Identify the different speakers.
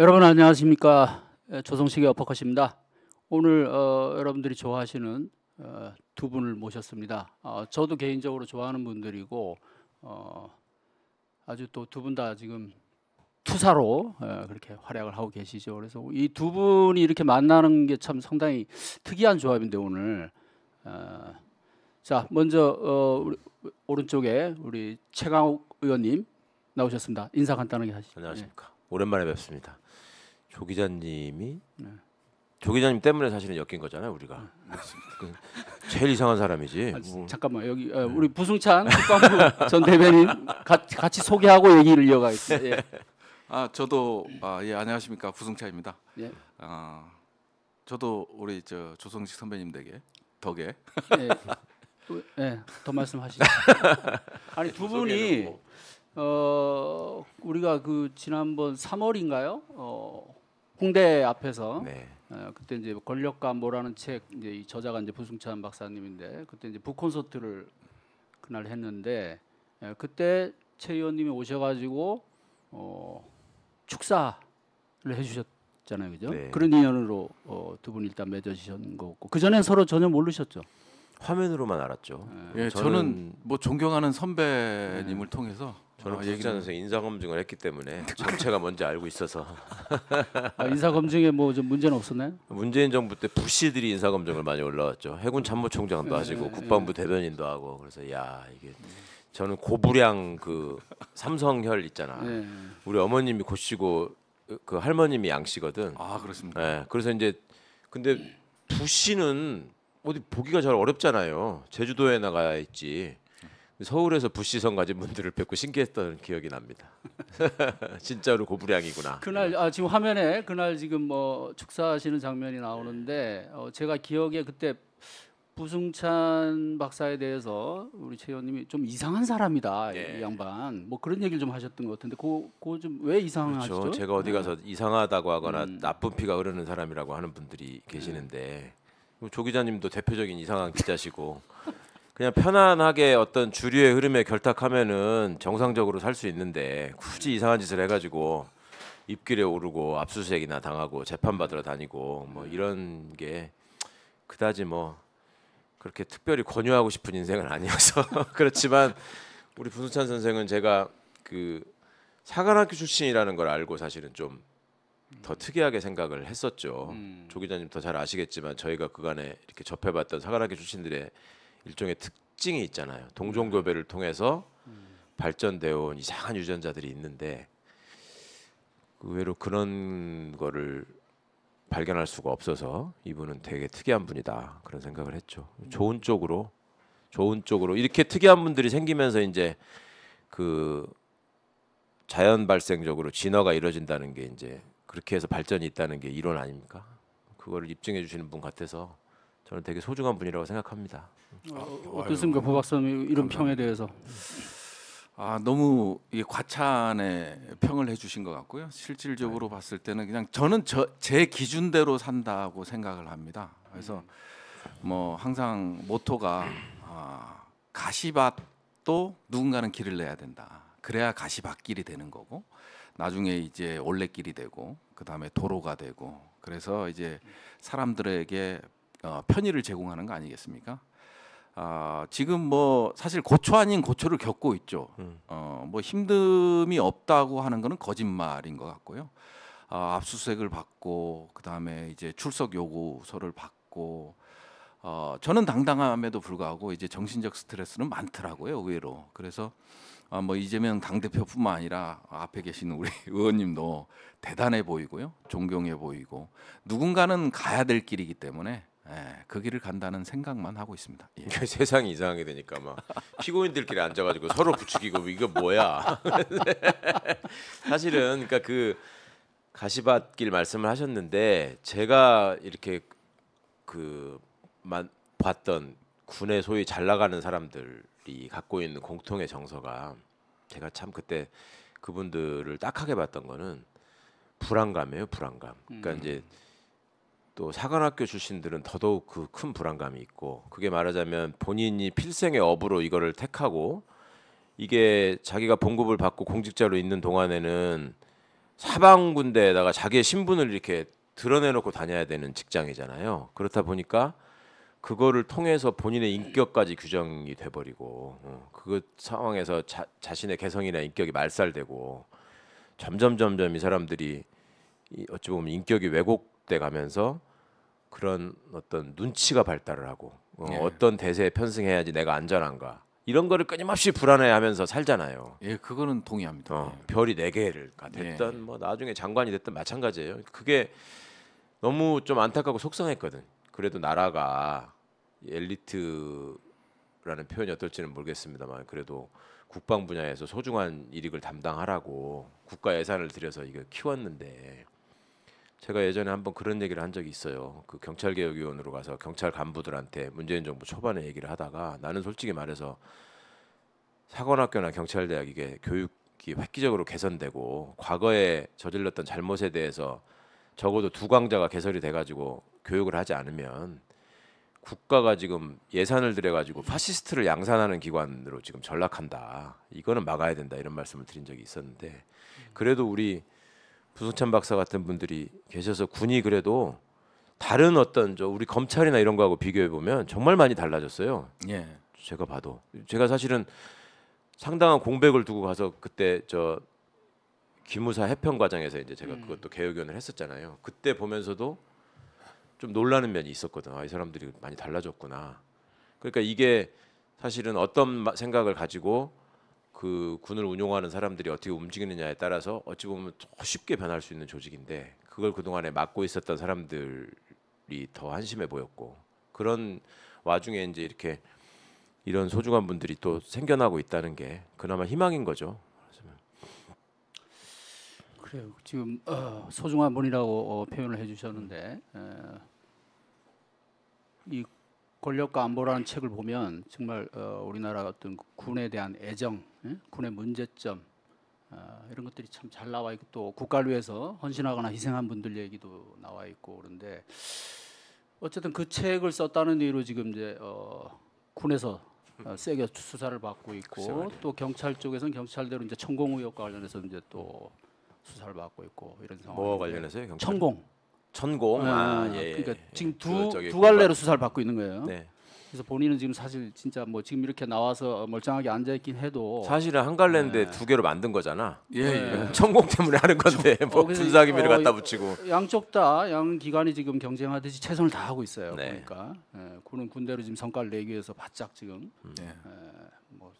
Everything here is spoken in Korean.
Speaker 1: 여러분 안녕하십니까 예, 조성식의 어퍼컷입니다 오늘 어, 여러분들이 좋아하시는 어, 두 분을 모셨습니다 어, 저도 개인적으로 좋아하는 분들이고 어, 아주 또 두 분 다 지금 투사로 예, 그렇게 활약을 하고 계시죠 그래서 이 두 분이 이렇게 만나는 게 참 상당히 특이한 조합인데 오늘 어, 자 먼저 어, 우리, 오른쪽에 우리 최강욱 의원님 나오셨습니다 인사 간단하게 하시죠 안녕하십니까
Speaker 2: 오랜만에 뵙습니다. 조 기자님이 네. 조 기자님 때문에 사실은 엮인 거잖아요 우리가. 네, 그 제일 이상한 사람이지. 아,
Speaker 1: 뭐. 잠깐만 여기 어, 우리 부승찬 국방부 전 대변인 가, 같이 소개하고 얘기를 이어가겠습니다. 예. 아
Speaker 3: 저도 아, 예 안녕하십니까 부승찬입니다. 예. 아 저도 우리 저 조성식 선배님 댁에 덕에.
Speaker 1: 예. 예. 더 말씀하시죠. 아니 두 네, 분이 어, 우리가 그 지난번 3월인가요? 어, 홍대 앞에서 네. 어, 그때 이제 권력과 뭐라는 책 이제 이 저자가 이제 부승찬 박사님인데 그때 이제 북콘서트를 그날 했는데 에, 예, 그때 최 의원님이 오셔가지고 어, 축사를 해주셨잖아요, 그죠? 네. 그런 인연으로 어, 두분 일단 맺어지신 거고 그 전에 서로 전혀 모르셨죠? 화면으로만 알았죠. 예, 저는, 저는 뭐 존경하는
Speaker 2: 선배님을 네. 통해서 저는 아, 국제전에서 인사 검증을 했기 때문에 정체가 뭔지 알고 있어서 아, 인사
Speaker 1: 검증에 뭐 좀 문제는 없었나요?
Speaker 2: 문재인 정부 때 부시들이 인사 검증을 많이 올라왔죠. 해군 참모총장도 네. 하시고 네. 국방부 대변인도 하고 그래서 야 이게 저는 고부량 그 삼성혈 있잖아. 우리 어머님이 고씨고 그 할머님이 양씨거든. 아 그렇습니까? 예, 그래서 이제 근데 부시는 어디 보기가 잘 어렵잖아요. 제주도에 나가 있지. 서울에서 부시성 가진 분들을 뵙고 신기했던 기억이 납니다. 진짜로 고부량이구나.
Speaker 1: 그날 아, 지금 화면에 그날 지금 뭐 축사하시는 장면이 나오는데 어, 제가 기억에 그때 부승찬 박사에 대해서 우리 최 의원님이 좀 이상한 사람이다 네. 이 예. 양반 뭐 그런 얘기를 좀 하셨던 것 같은데 그그좀왜 이상하죠? 그렇죠. 제가 어디
Speaker 2: 네. 가서 네. 이상하다고 하거나 음. 나쁜 피가 흐르는 사람이라고 하는 분들이 네. 계시는데 음. 조 기자님도 대표적인 이상한 기자시고 그냥 편안하게 어떤 주류의 흐름에 결탁하면은 정상적으로 살 수 있는데 굳이 이상한 짓을 해가지고 입길에 오르고 압수수색이나 당하고 재판 받으러 다니고 뭐 이런 게 그다지 뭐 그렇게 특별히 권유하고 싶은 인생은 아니어서 그렇지만 우리 분수찬 선생은 제가 그 사관학교 출신이라는 걸 알고 사실은 좀더 특이하게 생각을 했었죠. 음. 조 기자님 더 잘 아시겠지만 저희가 그간에 이렇게 접해봤던 사가라기 출신들의 일종의 특징이 있잖아요. 동종교배를 통해서 음. 발전되어 온 이상한 유전자들이 있는데 의외로 그 그런 거를 발견할 수가 없어서 이분은 되게 특이한 분이다 그런 생각을 했죠. 음. 좋은 쪽으로 좋은 쪽으로 이렇게 특이한 분들이 생기면서 이제 그 자연 발생적으로 진화가 이루어진다는 게 이제 그렇게 해서 발전이 있다는 게 이론 아닙니까? 그거를 입증해 주시는 분 같아서
Speaker 3: 저는 되게 소중한 분이라고 생각합니다. 아, 어,
Speaker 1: 떻습니까 보박사님 이런 감사합니다. 평에 대해서?
Speaker 3: 아 너무 과찬의 평을 해주신 것 같고요. 실질적으로 네. 봤을 때는 그냥 저는 저, 제 기준대로 산다고 생각을 합니다. 그래서 뭐 항상 모토가 아, 가시밭도 누군가는 길을 내야 된다. 그래야 가시밭길이 되는 거고 나중에 이제 올레길이 되고 그다음에 도로가 되고 그래서 이제 사람들에게 어, 편의를 제공하는 거 아니겠습니까? 아, 지금 뭐 사실 고초 아닌 고초를 겪고 있죠. 음. 어, 뭐 힘듦이 없다고 하는 거는 거짓말인 것 같고요. 아, 압수수색을 받고 그다음에 이제 출석 요구서를 받고 어, 저는 당당함에도 불구하고 이제 정신적 스트레스는 많더라고요, 의외로. 그래서 아, 뭐 이재명 당대표뿐만 아니라 앞에 계신 우리 의원님도 대단해 보이고요. 존경해 보이고 누군가는 가야 될 길이기 때문에 예, 그 길을 간다는 생각만 하고 있습니다. 예. 세상이 이상하게 되니까 막
Speaker 2: 피고인들끼리 앉아가지고 서로 부추기고 이거 뭐야. 사실은 그러니까 그 가시밭길 말씀을 하셨는데 제가 이렇게 그 봤던 군의 소위 잘 나가는 사람들 우리 갖고 있는 공통의 정서가 제가 참 그때 그분들을 딱하게 봤던 거는 불안감이에요 불안감 그러니까 음. 이제 또 사관학교 출신들은 더더욱 그 큰 불안감이 있고 그게 말하자면 본인이 필생의 업으로 이거를 택하고 이게 자기가 봉급을 받고 공직자로 있는 동안에는 사방 군대에다가 자기의 신분을 이렇게 드러내놓고 다녀야 되는 직장이잖아요 그렇다 보니까 그거를 통해서 본인의 인격까지 규정이 돼버리고 어, 그 상황에서 자, 자신의 개성이나 인격이 말살되고 점점 점점 이 사람들이 어찌 보면 인격이 왜곡돼 가면서 그런 어떤 눈치가 발달을 하고 어, 예. 어떤 대세에 편승해야지 내가 안전한가 이런 거를 끊임없이 불안해하면서 살잖아요. 예, 그거는 동의합니다. 어, 예. 별이 네 개를 됐든 예. 뭐 나중에 장관이 됐든 마찬가지예요. 그게 너무 좀 안타깝고 속상했거든. 그래도 나라가 엘리트라는 표현이 어떨지는 모르겠습니다만 그래도 국방 분야에서 소중한 일익을 담당하라고 국가 예산을 들여서 이걸 키웠는데 제가 예전에 한번 그런 얘기를 한 적이 있어요. 그 경찰개혁위원으로 가서 경찰 간부들한테 문재인 정부 초반에 얘기를 하다가 나는 솔직히 말해서 사관학교나 경찰대학 이게 교육이 획기적으로 개선되고 과거에 저질렀던 잘못에 대해서 적어도 두 강자가 개설이 돼가지고 교육을 하지 않으면 국가가 지금 예산을 들여가지고 파시스트를 양산하는 기관으로 지금 전락한다. 이거는 막아야 된다. 이런 말씀을 드린 적이 있었는데 그래도 우리 부승찬 박사 같은 분들이 계셔서 군이 그래도 다른 어떤 저 우리 검찰이나 이런 거하고 비교해 보면 정말 많이 달라졌어요. 예. 제가 봐도 제가 사실은 상당한 공백을 두고 가서 그때 저 기무사 해평 과정에서 이제 제가 음. 그것도 개혁위원을 했었잖아요. 그때 보면서도 좀 놀라는 면이 있었거든. 아, 이 사람들이 많이 달라졌구나. 그러니까 이게 사실은 어떤 생각을 가지고 그 군을 운용하는 사람들이 어떻게 움직이느냐에 따라서 어찌 보면 쉽게 변할 수 있는 조직인데 그걸 그동안에 막고 있었던 사람들이 더 한심해 보였고 그런 와중에 이제 이렇게 이런 소중한 분들이 또 생겨나고 있다는 게 그나마 희망인 거죠.
Speaker 1: 그래요. 지금 어, 소중한 분이라고 어, 표현을 해주셨는데 어, 이 권력과 안보라는 책을 보면 정말 어, 우리나라 어떤 군에 대한 애정, 예? 군의 문제점 어, 이런 것들이 참 잘 나와 있고 또 국가를 위해서 헌신하거나 희생한 분들 얘기도 나와 있고 그런데 어쨌든 그 책을 썼다는 이유로 지금 이제 군에서 어, 세게 수사를 받고 있고 그렇죠. 또 경찰 쪽에서는 경찰대로 이제 천공 의혹과 관련해서 이제 또 수사를 받고 있고 이런 상황. 뭐 관련해서요? 경찰? 천공.
Speaker 2: 천공. 네, 아, 아, 예, 예. 그러니까 지금 두두 그 갈래로 수사를 받고 있는 거예요. 네.
Speaker 1: 그래서 본인은 지금 사실 진짜 뭐 지금 이렇게 나와서 멀쩡하게 앉아 있긴 해도
Speaker 2: 사실은 한 갈래인데 네. 두 개로 만든 거잖아. 예, 예. 네. 천공 때문에 하는 건데 저, 뭐 어, 분사 기밀을 어, 갖다 붙이고 어,
Speaker 1: 양쪽 다 양 기관이 지금 경쟁하듯이 최선을 다하고 있어요. 네. 그러니까 예, 군은 군대로 지금 성과를 내기 위해서 바짝 지금 음. 예, 뭐